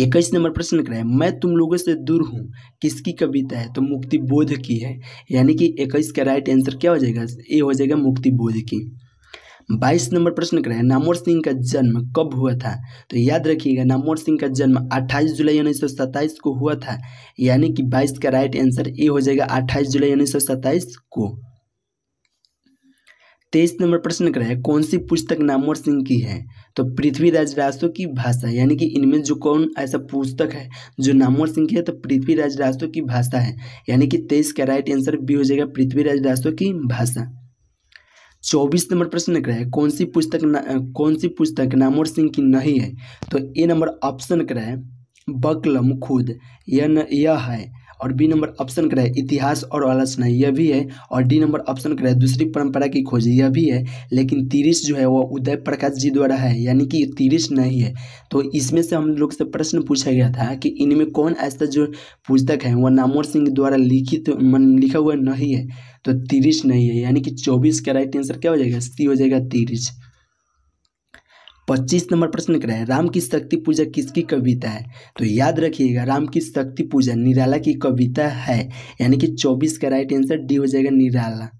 इक्कीस नंबर प्रश्न कराए मैं तुम लोगों से दूर हूँ किसकी कविता है तो मुक्ति बोध की है यानी कि इक्कीस का राइट आंसर क्या हो जाएगा ये हो जाएगा मुक्ति बोध की बाईस नंबर प्रश्न कराए नामोर सिंह का जन्म कब हुआ था तो याद रखिएगा नामोर सिंह का जन्म अट्ठाईस जुलाई उन्नीस को हुआ था यानी कि बाईस का राइट आंसर ए हो जाएगा अट्ठाईस जुलाई उन्नीस को तेईस नंबर प्रश्न करा है कौन सी पुस्तक नामवर सिंह की है तो पृथ्वीराज रासो की भाषा यानी कि इनमें जो कौन ऐसा पुस्तक है जो नामवर सिंह की है तो पृथ्वीराज रासो की भाषा है यानी कि तेईस का राइट आंसर बी हो जाएगा पृथ्वीराज रासो की भाषा चौबीस नंबर प्रश्न करा है कौन सी पुस्तक कौन सी पुस्तक नामोर सिंह की नहीं है तो ए नंबर ऑप्शन करा है बकलम खुद यह यह है और बी नंबर ऑप्शन का है इतिहास और आलोचना यह भी है और डी नंबर ऑप्शन कर दूसरी परंपरा की खोज यह भी है लेकिन तिरिस जो है वह उदय प्रकाश जी द्वारा है यानी कि तिरिस नहीं है तो इसमें से हम लोग से प्रश्न पूछा गया था कि इनमें कौन ऐसा जो पुस्तक है वह नामोर सिंह द्वारा लिखित तो, लिखा हुआ नहीं है तो तिरिस नहीं है यानी कि चौबीस का राइट आंसर क्या हो जाएगा सी हो जाएगा तिरिस पच्चीस नंबर प्रश्न हैं राम की शक्ति पूजा किसकी कविता है तो याद रखिएगा राम की शक्ति पूजा निराला की कविता है यानी कि चौबीस का राइट आंसर डी हो जाएगा निराला